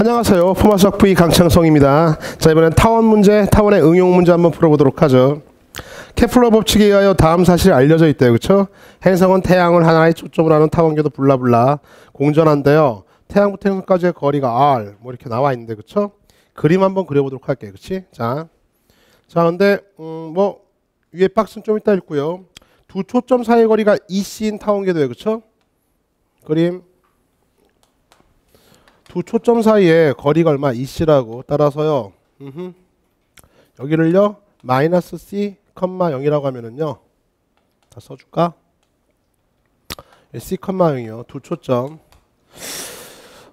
안녕하세요. 포마석 V 강창성입니다. 자, 이번엔 타원 문제, 타원의 응용 문제 한번 풀어보도록 하죠. 케플러 법칙에 의하여 다음 사실이 알려져 있대요. 그렇 행성은 태양을 하나의 초점으로 하는 타원궤도 블라블라 공전한데요. 태양부터 행성까지의 거리가 r 뭐 이렇게 나와 있는데 그렇 그림 한번 그려보도록 할게요. 그렇 자, 자 근데 음, 뭐 위에 박스는 좀 이따 읽고요. 두 초점 사이 거리가 EC인 타원궤도예요. 그렇 그림 두 초점 사이에 거리가 얼마? 2c라고 따라서요. 음흠. 여기를요. 마이너스 c, 컴마 0이라고 하면은요. 다 써줄까? 예, c, 컴마 0이요. 두 초점.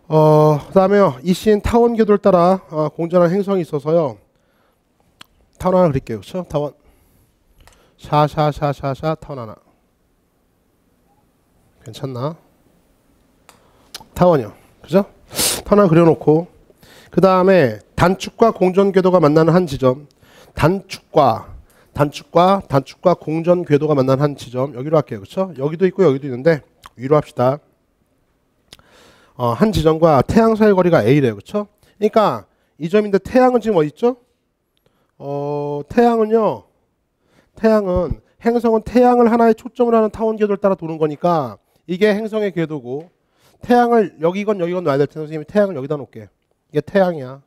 어, 그 다음에요. 이 c 는 타원 궤도를 따라 어, 공전한 행성이 있어서요. 타원 하나 그릴게요. 그렇죠? 타원. 샤샤샤샤샤 타원 하나. 괜찮나? 타원이요. 그죠? 탑 하나 그려놓고 그 다음에 단축과 공전 궤도가 만나는 한 지점 단축과 단축과 단축과 공전 궤도가 만나는 한 지점 여기로 할게요 그렇죠 여기도 있고 여기도 있는데 위로 합시다 어, 한 지점과 태양사의 거리가 A래요 그렇죠 그러니까 이 점인데 태양은 지금 어디 있죠 어, 태양은요 태양은 행성은 태양을 하나의 초점을 하는 타원 궤도를 따라 도는 거니까 이게 행성의 궤도고 태양을 여기건 여기건 놔야 될 텐데 선생님이 태양을 여기다 놓을게. 이게 태양이야.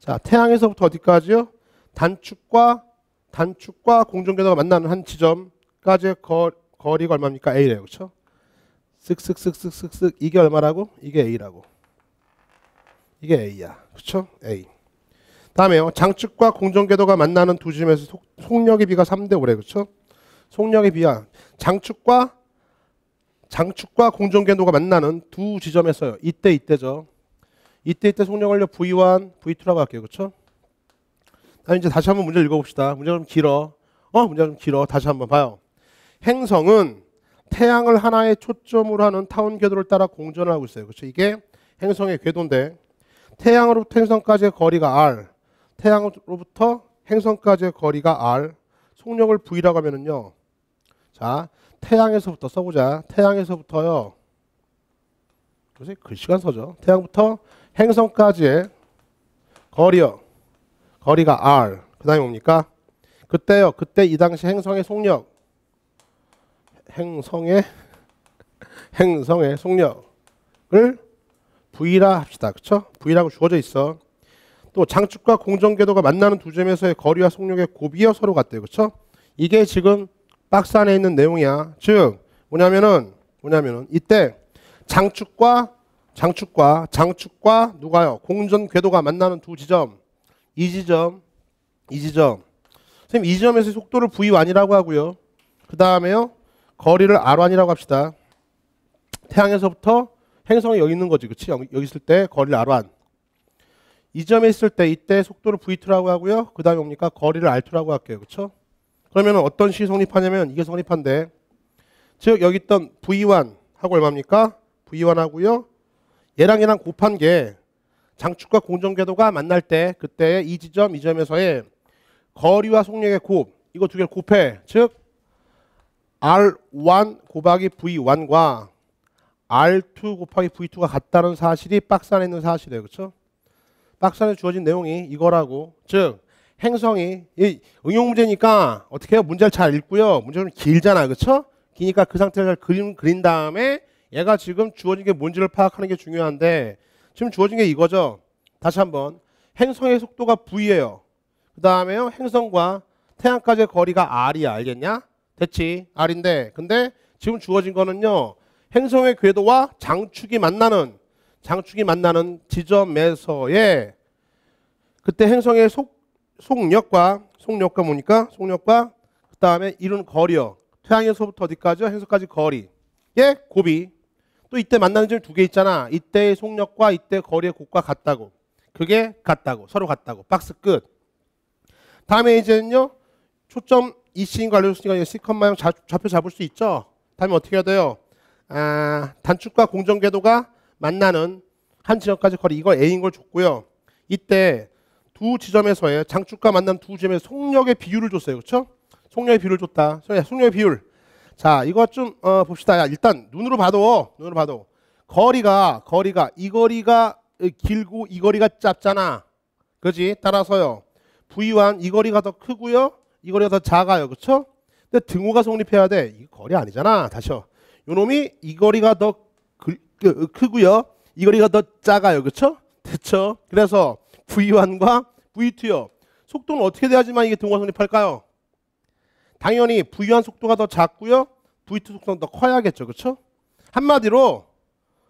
자, 태양에서부터 어디까지요? 단축과 단축과 공중궤도가 만나는 한 지점까지의 거, 거리가 얼마입니까? A래요. 그렇죠? 쓱쓱쓱쓱쓱쓱 이게 얼마라고? 이게 A라고. 이게 A야. 그렇죠? A. 다음에요. 장축과 공전궤도가 만나는 두 지점에서 속, 속력의 비가 3대 5래. 그렇죠? 속력의 비야. 장축과 장축과 공정궤도가 만나는 두 지점에서요. 이때 이때죠. 이때 이때 속력원력 V1, V2라고 할게요. 그렇죠? 다 이제 다시 한번 문제 읽어봅시다. 문제좀 길어. 어, 문제좀 길어. 다시 한번 봐요. 행성은 태양을 하나의 초점으로 하는 타운 궤도를 따라 공전을 하고 있어요. 그렇죠? 이게 행성의 궤도인데 태양으로부터 행성까지의 거리가 r, 태양으로부터 행성까지의 거리가 r, 속력을 v라고 하면은요. 자, 태양에서부터 써보자. 태양에서부터요. 요새 글씨가 서죠. 태양부터 행성까지의 거리요. 거리가 r. 그 다음에 뭡니까? 그때요. 그때 이 당시 행성의 속력. 행성의 행성의 속력을 V라 합시다. 그렇죠 V라고 주어져 있어. 또 장축과 공전궤도가 만나는 두 점에서의 거리와 속력의 곱이어 서로 같대요. 그렇죠 이게 지금 박스 안에 있는 내용이야. 즉 뭐냐면은 뭐냐면은 이때 장축과 장축과 장축과 누가요? 공전 궤도가 만나는 두 지점. 이 지점, 이 지점. 선생님 이 지점에서 속도를 V1이라고 하고요. 그 다음에요. 거리를 R1이라고 합시다. 태양에서부터 행성이 여기 있는 거지. 그치? 여기, 있을 때 거리를 R1. 이 점에 있을 때 이때 속도를 V2라고 하고요. 그 다음에 뭡니까? 거리를 R2라고 할게요. 그쵸? 그러면 어떤 시 성립하냐면 이게 성립한데 즉 여기 있던 V1 하고 얼마입니까? V1 하고요. 얘랑 얘랑 곱한 게 장축과 공정궤도가 만날 때 그때의 이 지점 이 점에서의 거리와 속력의 곱 이거 두 개를 곱해 즉 R1 곱하기 V1과 R2 곱하기 V2가 같다는 사실이 박스 안에 있는 사실이에요. 그렇죠? 박스 안에 주어진 내용이 이거라고 즉 행성이 응용 문제니까 어떻게 해요? 문제를 잘 읽고요. 문제는 길잖아. 그렇죠? 기니까 그 상태를 잘그린 그린 다음에 얘가 지금 주어진 게 뭔지를 파악하는 게 중요한데 지금 주어진 게 이거죠. 다시 한번 행성의 속도가 v예요. 그 다음에요. 행성과 태양까지의 거리가 r이야. 알겠냐? 됐지? r인데 근데 지금 주어진 거는요. 행성의 궤도와 장축이 만나는 장축이 만나는 지점에서의 그때 행성의 속도 속력과 속력과 보니까 속력과 그 다음에 이룬 거리요. 태양에서부터 어디까지요? 행성까지 거리. 의 고비. 또 이때 만나는 점 두 개 있잖아. 이때의 속력과 이때 거리의 곡과 같다고. 그게 같다고. 서로 같다고. 박스 끝. 다음에 이제는요. 초점 이시인 관료수니까 시컨마형 좌표 잡을 수 있죠. 다음에 어떻게 해야 돼요? 아, 단축과 공정 궤도가 만나는 한 지점까지 거리 이걸 A인 걸 줬고요. 이때 두 지점에서의 장축과 만난두 지점의 속력의 비율을 줬어요. 그렇죠? 속력의 비율을 줬다. 속력의 비율. 자, 이거 좀 어, 봅시다. 야, 일단 눈으로 봐도 눈으로 봐도 거리가 거리가 이 거리가 길고 이 거리가 짧잖아. 그지? 따라서요. V1 이 거리가 더 크고요. 이 거리가 더 작아요. 그렇죠? 근데 등호가 성립해야 돼. 이 거리 아니잖아. 다시요. 요놈이 이 거리가 더 그, 그, 크고요. 이 거리가 더 작아요. 그렇죠? 됐죠? 그래서 V1과 V2요. 속도는 어떻게 돼야지만 이게 등호가 성립할까요? 당연히 V1 속도가 더 작고요. V2 속도는 더 커야겠죠. 그렇죠? 한마디로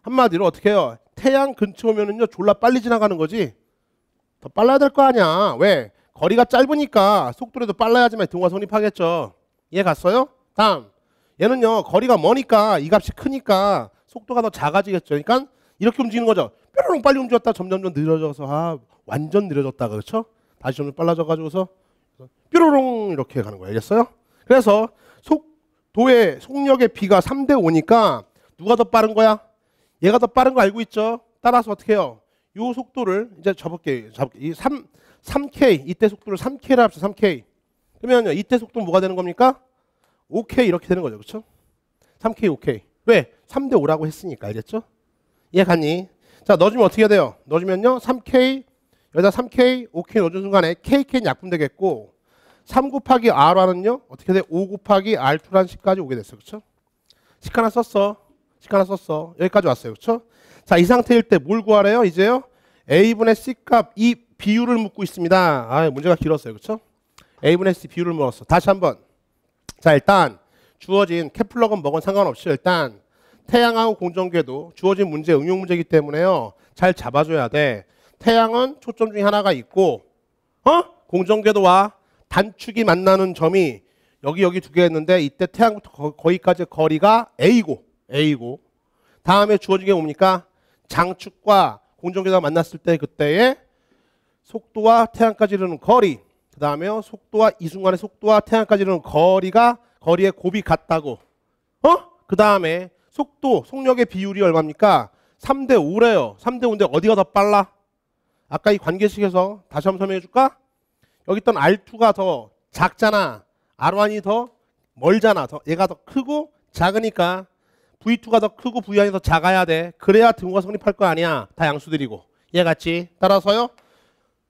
한마디로 어떻게 해요? 태양 근처 오면은요. 졸라 빨리 지나가는 거지. 더 빨라야 될 거 아니야. 왜? 거리가 짧으니까 속도라도 빨라야지만 등호가 성립하겠죠. 이해 갔어요? 다음. 얘는요. 거리가 머니까 이 값이 크니까 속도가 더 작아지겠죠. 그러니까 이렇게 움직이는 거죠. 뾰로롱 빨리 움직였다 점점점 느려져서 아 완전 느려졌다 그렇죠? 다시 좀 빨라져 가지고서 뾰로롱 이렇게 가는 거예요. 알겠어요? 그래서 속도의 속력의 비가 3 대 5니까 누가 더 빠른 거야? 얘가 더 빠른 거 알고 있죠? 따라서 어떻게 해요? 이 속도를 이제 접을게 잡을게. 3 3K 이때 속도를 3K라 합시다. 3K. 그러면 이때 속도 뭐가 되는 겁니까? 5K 이렇게 되는 거죠. 그렇죠? 3K, 5K. 왜? 3 대 5라고 했으니까 알겠죠? 이해 가니 자, 넣어주면 어떻게 해야 돼요? 넣어주면요. 3K, 여기다 3K, 5K 넣어준 순간에 KK는 약분 되겠고 3 곱하기 R와는요. 어떻게 돼? 5 곱하기 R2란 식까지 오게 됐어요. 그쵸죠식 하나 썼어. 식 하나 썼어. 여기까지 왔어요. 그쵸 자, 이 상태일 때 뭘 구하래요? 이제요. A분의 C값 이 비율을 묻고 있습니다. 아, 문제가 길었어요. 그쵸 A분의 C 비율을 묻었어 다시 한번. 자, 일단 주어진 케플러건 먹은 상관없이 일단 태양하고 공전궤도 주어진 문제 응용 문제이기 때문에요. 잘 잡아줘야 돼. 태양은 초점 중에 하나가 있고 어? 공전궤도와 단축이 만나는 점이 여기 여기 두 개 있는데 이때 태양부터 거, 기까지 거리가 A고 A고 다음에 주어진 게 뭡니까? 장축과 공전궤도가 만났을 때 그때의 속도와 태양까지 이르는 거리 그 다음에 속도와 이 순간의 속도와 태양까지 이르는 거리가 거리의 곱이 같다고 어? 그 다음에 속도, 속력의 비율이 얼마입니까? 3대 5래요. 3대 5인데 어디가 더 빨라? 아까 이 관계식에서 다시 한번 설명해 줄까? 여기 있던 R2가 더 작잖아. R1이 더 멀잖아. 더 얘가 더 크고 작으니까 V2가 더 크고 V1이 더 작아야 돼. 그래야 등호가 성립할 거 아니야. 다 양수들이고. 얘 같이. 따라서요.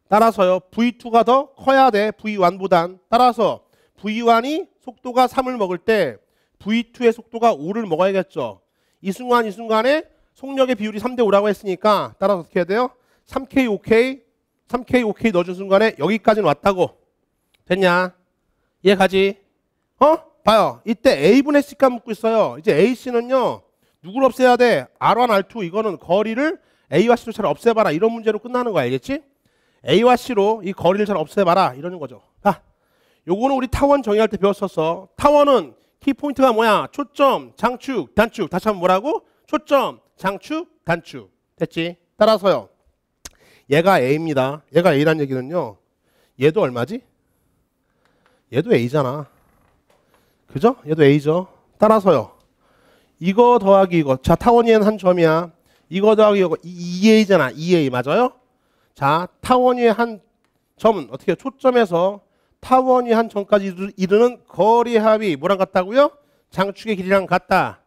따라서요. V2가 더 커야 돼. V1보단. 따라서 V1이 속도가 3을 먹을 때 V2의 속도가 5를 먹어야겠죠. 이 순간 이 순간에 속력의 비율이 3대 5라고 했으니까 따라서 어떻게 해야 돼요? 3K, 5K, 3K, 5K 넣어준 순간에 여기까지는 왔다고. 됐냐? 이해 가지. 어? 봐요. 이때 A분의 C값 묻고 있어요. 이제 AC는요. 누굴 없애야 돼? R1, R2 이거는 거리를 A와 C로 잘 없애봐라. 이런 문제로 끝나는 거 알겠지? A와 C로 이 거리를 잘 없애봐라. 이러는 거죠. 자, 요거는 우리 타원 정의할 때 배웠었어. 타원은 키포인트가 뭐야? 초점, 장축, 단축. 다시 한번 뭐라고? 초점, 장축, 단축. 됐지? 따라서요. 얘가 A입니다. 얘가 A란 얘기는요. 얘도 얼마지? 얘도 A잖아. 그죠? 얘도 A죠. 따라서요. 이거 더하기 이거. 자, 타원이엔 한 점이야. 이거 더하기 이거. 2A잖아. 2A 맞아요? 자, 타원이의 한 점은 어떻게 초점에서 타원이 한 전까지 이르는 거리 합이 뭐랑 같다고요? 장축의 길이랑 같다.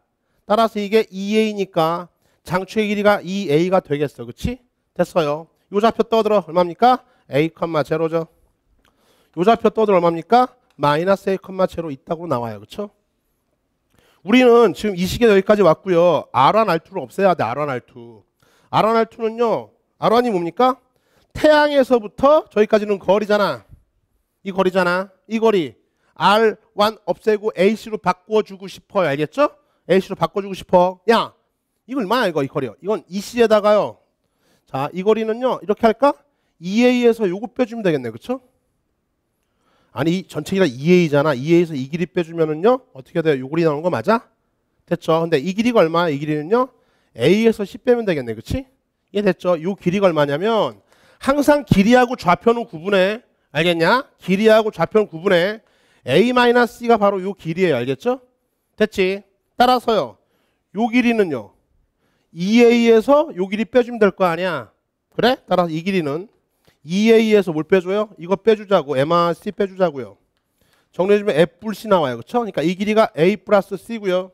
따라서 이게 2a니까 장축의 길이가 2a가 되겠어. 그치? 됐어요. 요 좌표 떠들어 얼마입니까? a, 0죠. 요 좌표 떠들어 얼마입니까? 마이너스 a, 0 있다고 나와요. 그쵸? 우리는 지금 이 시계 여기까지 왔고요. R1, R2를 없애야 돼. R1, R2. R1, R2는요. R1이 뭡니까? 태양에서부터 저기까지는 거리잖아. 이 거리잖아. 이 거리. R1 없애고 AC로 바꿔주고 싶어요. 알겠죠? AC로 바꿔주고 싶어. 야, 이거 얼마야 이거 이 거리요. 이건 EC에다가요. 자, 이 거리는요. 이렇게 할까? EA에서 요거 빼주면 되겠네. 그쵸 아니 전체기가 EA잖아. EA에서 이 길이 빼주면은요. 어떻게 돼요? 요 거리 나오는 거 맞아? 됐죠? 근데 이 길이가 얼마야? 이 길이는요. A에서 10 빼면 되겠네. 그치이게 됐죠? 요 길이가 얼마냐면 항상 길이하고 좌표는 구분해. 알겠냐? 길이하고 좌편 구분해. A-C가 바로 요 길이에요. 알겠죠? 됐지? 따라서요. 요 길이는요. e a 에서요 길이 빼주면 될 거 아니야. 그래? 따라서 이 길이는 e a 에서뭘 빼줘요? 이거 빼주자고. MRC 빼주자고요. 정리해주면 F 불 C 나와요. 그렇죠? 그러니까 이 길이가 A 플러스 C고요.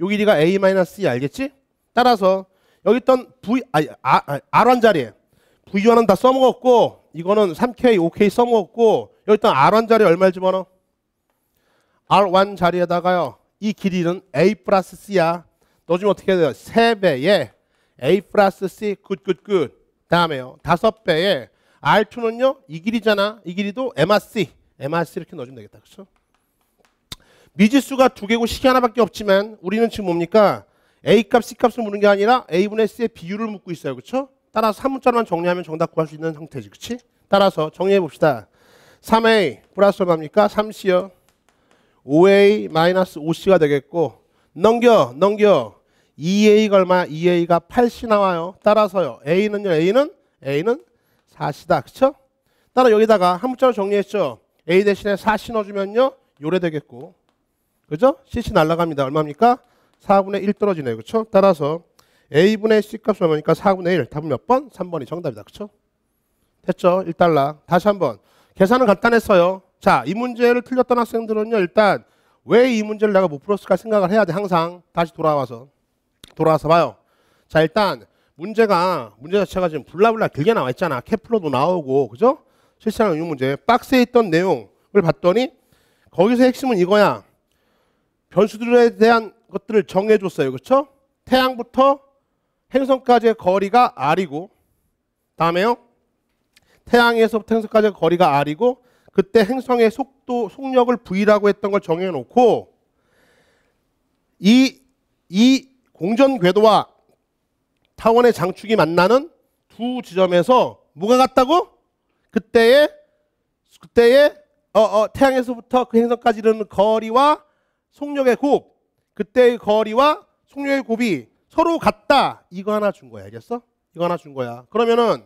요 길이가 A 마이너스 C 알겠지? 따라서 여기 있던 V, 아, 아, R1 자리에 V 하나는 다 써먹었고 이거는 3K, 5K 써먹었고 일단 R1 자리 얼마 집어넣어? R1 자리에다가요. 이 길이는 A 플러스 C야. 너 지금 어떻게 해야 돼요? 3배에 A 플러스 C 굿굿굿 다음에요. 5배에 R2는요. 이 길이잖아. 이 길이도 MRC MRC 이렇게 넣어주면 되겠다. 그쵸 미지수가 두 개고 식이 하나밖에 없지만 우리는 지금 뭡니까? A값, C값을 묻는 게 아니라 A분의 C의 비율을 묻고 있어요. 그렇죠? 따라서 3문자로만 정리하면 정답 구할 수 있는 형태지. 그치? 따라서 정리해 봅시다. 3a 플러스 얼마니까 3c요. 5a 마이너스 5c가 되겠고 넘겨 넘겨 2a가 얼마? 2a가 8c 나와요. 따라서요. a는요. a는 a는 4c다. 그쵸? 따라 여기다가 한문자로 정리했죠. a 대신에 4c 넣어주면요. 요래 되겠고 그죠? cc 날라갑니다. 얼마입니까? 4분의 1 떨어지네요. 그쵸? 따라서 a분의 c값을 하니까 4분의 1. 답은 몇 번? 3번이 정답이다. 그렇죠 됐죠? 1달러. 다시 한번. 계산은 간단했어요. 자, 이 문제를 틀렸던 학생들은요. 일단 왜 이 문제를 내가 못 풀었을까 생각을 해야 돼. 항상. 다시 돌아와서. 돌아와서 봐요. 자, 일단 문제가 문제 자체가 지금 블라블라 길게 나와 있잖아. 케플러도 나오고. 그죠? 실시간 응용 문제. 박스에 있던 내용을 봤더니 거기서 핵심은 이거야. 변수들에 대한 것들을 정해줬어요. 그렇죠? 태양부터 행성까지의 거리가 R이고 다음에요. 태양에서부터 행성까지의 거리가 R이고 그때 행성의 속도 속력을 V라고 했던 걸 정해 놓고 이 이 공전 궤도와 타원의 장축이 만나는 두 지점에서 뭐가 같다고? 그때의 그때의 어, 어, 태양에서부터 그 행성까지 이르는 거리와 속력의 곱 그때의 거리와 속력의 곱이 서로 같다. 이거 하나 준 거야. 알겠어? 이거 하나 준 거야. 그러면은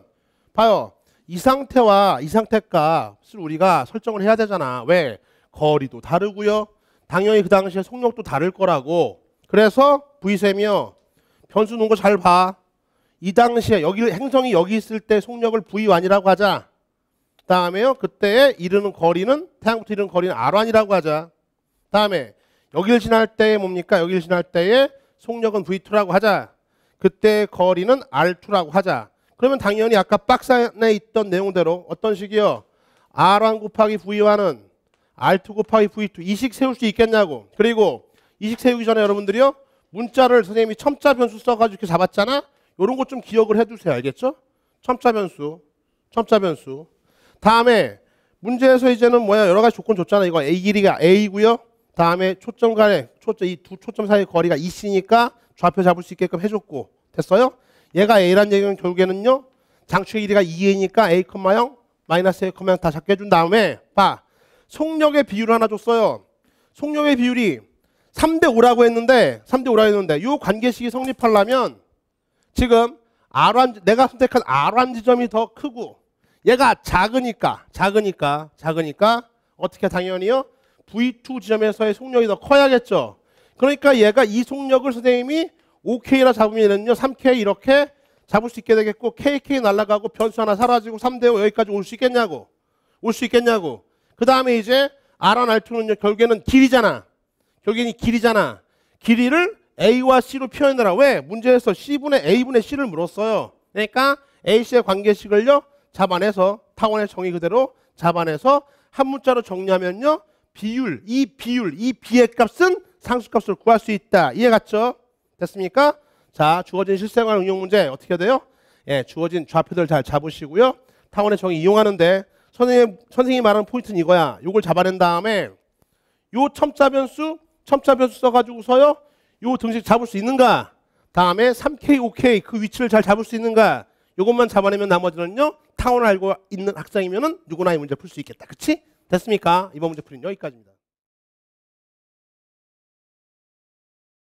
봐요. 이 상태와 이 상태값을 우리가 설정을 해야 되잖아. 왜? 거리도 다르고요. 당연히 그 당시에 속력도 다를 거라고. 그래서 V셈이요. 변수 놓은 거 잘 봐. 이 당시에 여기 행성이 여기 있을 때 속력을 V1이라고 하자. 다음에요. 그때에 이르는 거리는 태양부터 이르는 거리는 R1이라고 하자. 다음에 여기를 지날 때에 뭡니까? 여기를 지날 때에 속력은 V2라고 하자. 그때 거리는 R2라고 하자. 그러면 당연히 아까 박스 안에 있던 내용대로 어떤 식이요? R1 곱하기 V1은 R2 곱하기 V2 이식 세울 수 있겠냐고. 그리고 이식 세우기 전에 여러분들이요. 문자를 선생님이 첨자 변수 써가지고 이렇게 잡았잖아. 요런것 좀 기억을 해두세요. 알겠죠? 첨자 변수, 첨자 변수. 다음에 문제에서 이제는 뭐야 여러 가지 조건 줬잖아. 이거 A 길이가 A고요. 이 다음에 초점 간에 초점 이 두 초점 사이 거리가 있으니까 좌표 잡을 수 있게끔 해줬고 됐어요? 얘가 a란 얘기는 결국에는요 장축의 길이가 2a니까 a, 0 마이너스 a, 0다 잡게 해준 다음에 봐 속력의 비율을 하나 줬어요 속력의 비율이 3대 5라고 했는데 3대 5라고 했는데 이 관계식이 성립하려면 지금 R1 내가 선택한 R1 지점이 더 크고 얘가 작으니까 작으니까 작으니까 어떻게 당연히요? V2 지점에서의 속력이 더 커야겠죠. 그러니까 얘가 이 속력을 선생님이 5 k 라 잡으면요. 3K 이렇게 잡을 수 있게 되겠고 KK 날아가고 변수 하나 사라지고 3대5 여기까지 올 수 있겠냐고. 올 수 있겠냐고. 그 다음에 이제 R1, R2는요. 결국에는 길이잖아. 결국에는 길이잖아. 길이를 A와 C로 표현해라. 왜? 문제에서 C분의 A분의 C를 물었어요. 그러니까 A씨의 관계식을요. 잡아내서 타원의 정의 그대로 잡아내서 한 문자로 정리하면요. 비율, 이 비율, 이 비의 값은 상수값을 구할 수 있다. 이해갔죠? 됐습니까? 자, 주어진 실생활 응용 문제 어떻게 돼요? 예, 주어진 좌표들 잘 잡으시고요. 타원의 정의 이용하는데 선생님, 선생님이 말하는 포인트는 이거야. 요걸 잡아낸 다음에 요 첨자 변수, 첨자 변수 써가지고서요. 요 등식 잡을 수 있는가? 다음에 3K, 5K 그 위치를 잘 잡을 수 있는가? 요것만 잡아내면 나머지는요. 타원을 알고 있는 학생이면은 누구나 이 문제 풀 수 있겠다. 그치? 됐습니까? 이번 문제 풀이는 여기까지입니다.